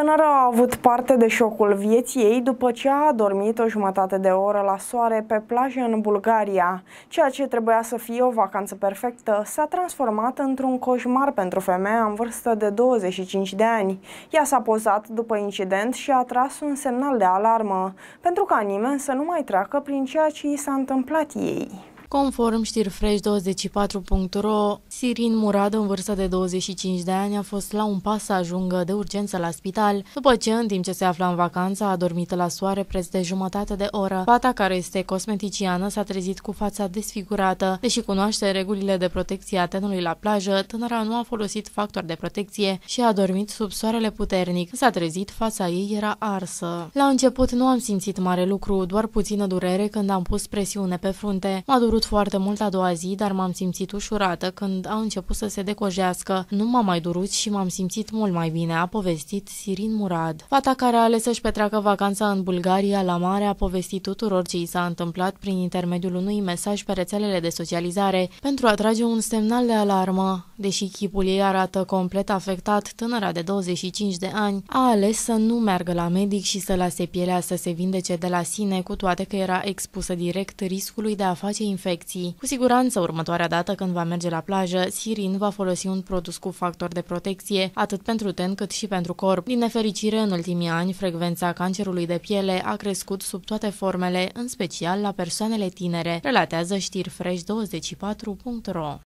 Tânăra a avut parte de șocul vieții ei după ce a adormit o jumătate de oră la soare pe plajă în Bulgaria. Ceea ce trebuia să fie o vacanță perfectă s-a transformat într-un coșmar pentru femeia în vârstă de 25 de ani. Ea s-a pozat după incident și a tras un semnal de alarmă, pentru ca nimeni să nu mai treacă prin ceea ce i s-a întâmplat ei. Conform știri fresh 24ro Sirin Murad, în vârstă de 25 de ani, a fost la un pas să ajungă de urgență la spital, după ce, în timp ce se afla în vacanță, a dormit la soare preț de jumătate de oră. Fata, care este cosmeticiană, s-a trezit cu fața desfigurată. Deși cunoaște regulile de protecție a tenului la plajă, tânăra nu a folosit factor de protecție și a dormit sub soarele puternic. S-a trezit, fața ei era arsă. La început nu am simțit mare lucru, doar puțină durere când am pus presiune pe frunte. M-a durut plăcut foarte mult a doua zi, dar m-am simțit ușurată când au început să se decojească. Nu m-a mai durut și m-am simțit mult mai bine, a povestit Sirin Murad. Fata care a ales să-și petreacă vacanța în Bulgaria la mare a povestit tuturor ce i s-a întâmplat prin intermediul unui mesaj pe rețelele de socializare pentru a trage un semnal de alarmă. Deși chipul ei arată complet afectat, tânăra de 25 de ani a ales să nu meargă la medic și să lase pielea să se vindece de la sine, cu toate că era expusă direct riscului de a face infecție infecții. Cu siguranță, următoarea dată când va merge la plajă, Sirin va folosi un produs cu factor de protecție, atât pentru ten cât și pentru corp. Din nefericire, în ultimii ani, frecvența cancerului de piele a crescut sub toate formele, în special la persoanele tinere, relatează știri fresh24.ro.